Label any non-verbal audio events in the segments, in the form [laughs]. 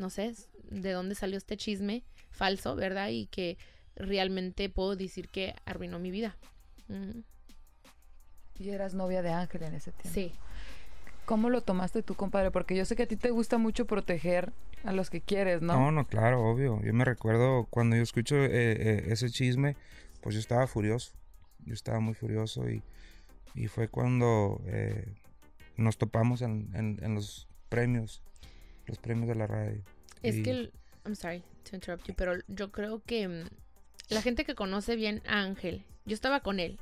no sé de dónde salió este chisme falso, ¿verdad? Y que realmente puedo decir que arruinó mi vida. Y eras novia de Ángel en ese tiempo. Sí. ¿Cómo lo tomaste tú, compadre? Porque yo sé que a ti te gusta mucho proteger a los que quieres, ¿no? No, no, claro, obvio. Yo me recuerdo cuando yo escucho eh, eh, ese chisme, pues yo estaba furioso. Yo estaba muy furioso y, fue cuando eh, nos topamos en, los premios los premios de la radio. Es que, I'm sorry to interrupt you, pero yo creo que mm, la gente que conoce bien a Ángel, yo estaba con él,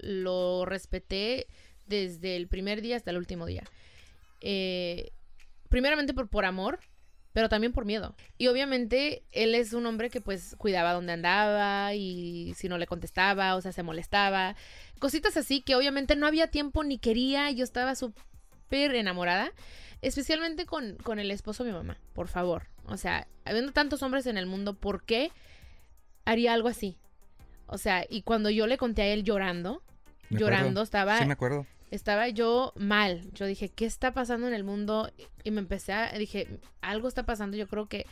lo respeté desde el primer día hasta el último día. Eh, primeramente por, por amor, pero también por miedo. Y obviamente él es un hombre que pues cuidaba donde andaba y si no le contestaba, o sea, se molestaba. Cositas así que obviamente no había tiempo ni quería, yo estaba súper enamorada especialmente con, con el esposo de mi mamá, por favor. O sea, habiendo tantos hombres en el mundo, ¿por qué haría algo así? O sea, y cuando yo le conté a él llorando, llorando, estaba... acuerdo. Estaba yo mal. Yo dije, ¿qué está pasando en el mundo? Y me empecé a... Dije, algo está pasando. Yo creo que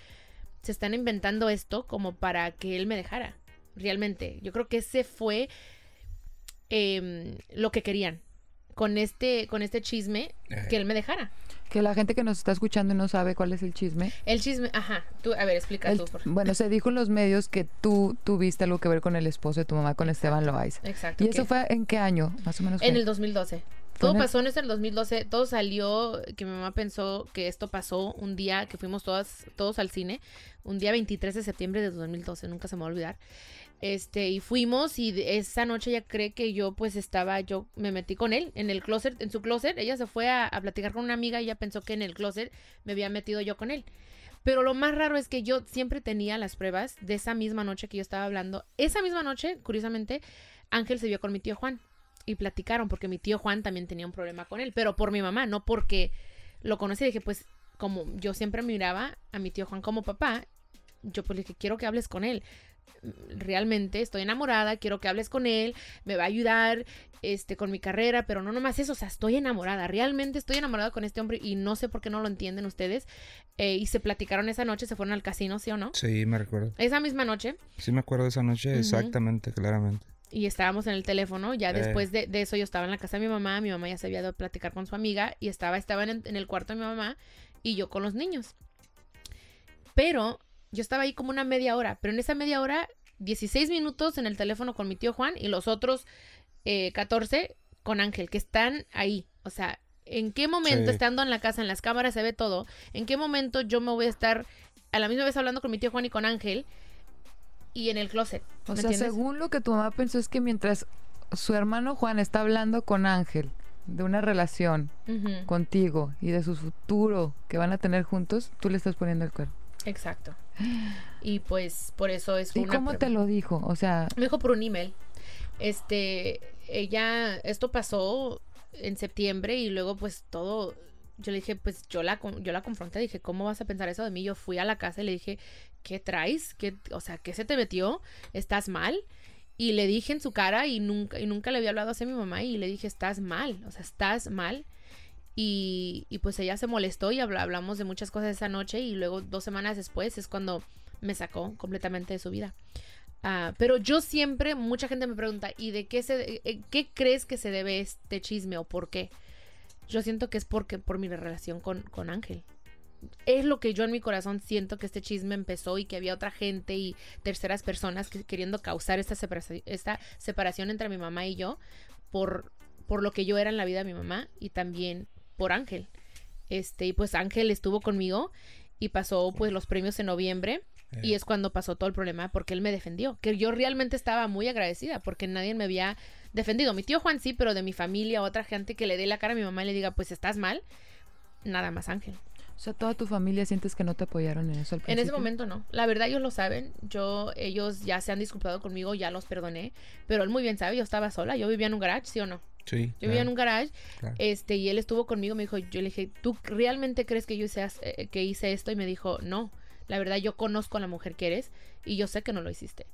se están inventando esto como para que él me dejara. Realmente. Yo creo que ese fue em, lo que querían. Con este, con este chisme, que él me dejara. Que la gente que nos está escuchando no sabe cuál es el chisme. El chisme, ajá. Tú, a ver, explica tú. Por. Bueno, se dijo en los medios que tú tuviste algo que ver con el esposo de tu mamá, con Esteban Loaiza. Exacto. ¿Y eso fue en qué año, más o menos? En el 2012. Todo pasó en el 2012, todo salió, que mi mamá pensó que esto pasó un día que fuimos todas, todos al cine, un día 23 de septiembre de 2012, nunca se me va a olvidar. Este, y fuimos y esa noche ella cree que yo pues estaba, yo me metí con él en el closet, en su closet, ella se fue a, platicar con una amiga y ella pensó que en el closet me había metido yo con él. Pero lo más raro es que yo siempre tenía las pruebas de esa misma noche que yo estaba hablando. Esa misma noche, curiosamente, Ángel se vio con mi tío Juan y platicaron porque mi tío Juan también tenía un problema con él, pero por mi mamá, no porque lo conocí. Dije, pues como yo siempre miraba a mi tío Juan como papá, yo pues le dije, quiero que hables con él. Realmente estoy enamorada, quiero que hables con él, me va a ayudar este, con mi carrera, pero no nomás eso, o sea, estoy enamorada, realmente estoy enamorada con este hombre y no sé por qué no lo entienden ustedes. Eh, y se platicaron esa noche, se fueron al casino, ¿sí o no? Sí, me recuerdo. Esa misma noche. Sí, me acuerdo de esa noche, exactamente, claramente y estábamos en el teléfono. Ya eh. después de, de, eso yo estaba en la casa de mi mamá, mi mamá ya se había ido a platicar con su amiga y estaba, en, el cuarto de mi mamá y yo con los niños. Pero yo estaba ahí como una media hora, pero en esa media hora, 16 minutos en el teléfono con mi tío Juan y los otros eh, 14 con Ángel, que están ahí. O sea, ¿en qué momento, estando en la casa, en las cámaras se ve todo, en qué momento yo me voy a estar a la misma vez hablando con mi tío Juan y con Ángel? y en el closet. O sea, según lo que tu mamá pensó es que mientras su hermano Juan está hablando con Ángel de una relación contigo y de su futuro que van a tener juntos, tú le estás poniendo el cuerpo. Exacto. Y pues por eso es ¿Y cómo te lo dijo? O sea, me dijo por un email. Este, ella esto pasó en septiembre y luego pues todo yo le dije, pues yo la, yo la confronté, dije, ¿cómo vas a pensar eso de mí? Yo fui a la casa y le dije, ¿qué traes? ¿Qué, o sea, ¿qué se te metió? ¿Estás mal? Y le dije en su cara y nunca, y nunca le había hablado así a mi mamá y le dije, estás mal, o sea, estás mal. Y, pues ella se molestó y hablamos de muchas cosas esa noche y luego dos semanas después es cuando me sacó completamente de su vida. Ah, pero yo siempre, mucha gente me pregunta, ¿y de qué, se, eh, qué crees que se debe este chisme o por qué? yo siento que es porque por mi relación con, con Ángel. Es lo que yo en mi corazón siento que este chisme empezó y que había otra gente y terceras personas que, queriendo causar esta separación, esta separación entre mi mamá y yo por, por lo que yo era en la vida de mi mamá y también por Ángel. Este, y pues Ángel estuvo conmigo y pasó pues los premios en noviembre. Y eh. es cuando pasó todo el problema porque él me defendió. Que yo realmente estaba muy agradecida porque nadie me había defendido. Mi tío Juan sí, pero de mi familia, otra gente que le dé la cara a mi mamá y le diga, pues estás mal, nada más Ángel. O sea, toda tu familia sientes que no te apoyaron en eso al En ese momento no. La verdad ellos lo saben. Yo, ellos ya se han disculpado conmigo, ya los perdoné. Pero él muy bien sabe, yo estaba sola. Yo vivía en un garage, ¿sí o no? Sí. Yo vivía en un garage. Este, y él estuvo conmigo, me dijo, yo le dije, ¿tú realmente crees que yo eh, que hice esto? Y me dijo, no. La verdad, yo conozco a la mujer que eres y yo sé que no lo hiciste.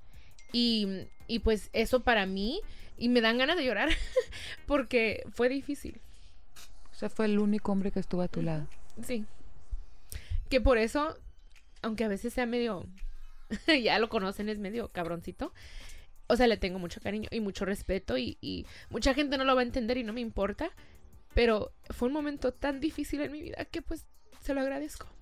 Y, pues eso para mí, y me dan ganas de llorar [laughs] porque fue difícil. O sea, fue el único hombre que estuvo a tu lado. Sí. Que por eso, aunque a veces sea medio, [laughs] ya lo conocen, es medio cabroncito. O sea, le tengo mucho cariño y mucho respeto y mucha gente no lo va a entender y no me importa. Pero fue un momento tan difícil en mi vida que pues se lo agradezco.